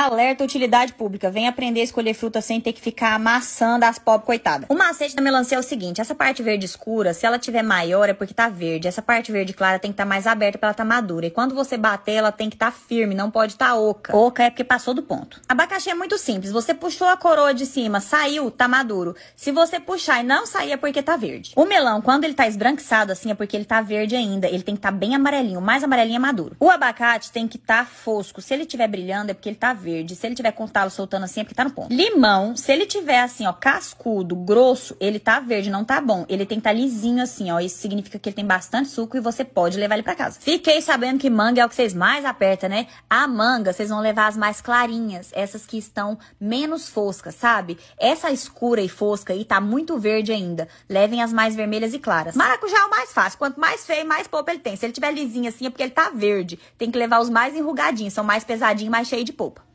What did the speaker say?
Alerta utilidade pública. Vem aprender a escolher fruta sem ter que ficar amassando as pobre coitada. O macete da melancia é o seguinte: essa parte verde escura, se ela tiver maior é porque tá verde. Essa parte verde clara tem que estar tá mais aberta para ela tá madura. E quando você bater, ela tem que estar tá firme, não pode estar tá oca. Oca é porque passou do ponto. Abacaxi é muito simples. Você puxou a coroa de cima, saiu, tá maduro. Se você puxar e não sair é porque tá verde. O melão, quando ele tá esbranquiçado assim, é porque ele tá verde ainda. Ele tem que estar tá bem amarelinho, mais amarelinho é maduro. O abacate tem que estar tá fosco. Se ele tiver brilhando é porque ele tá verde verde, se ele tiver com talo soltando assim, é porque tá no ponto. Limão, se ele tiver assim, ó, cascudo, grosso, ele tá verde, não tá bom. Ele tem que tá lisinho assim, ó. Isso significa que ele tem bastante suco e você pode levar ele para casa. Fiquei sabendo que manga é o que vocês mais apertam, né? A manga, vocês vão levar as mais clarinhas, essas que estão menos foscas, sabe? Essa escura e fosca aí tá muito verde ainda. Levem as mais vermelhas e claras. Maracujá é o mais fácil. Quanto mais feio, mais polpa ele tem. Se ele tiver lisinho assim, é porque ele tá verde. Tem que levar os mais enrugadinhos, são mais pesadinhos, mais cheios de polpa.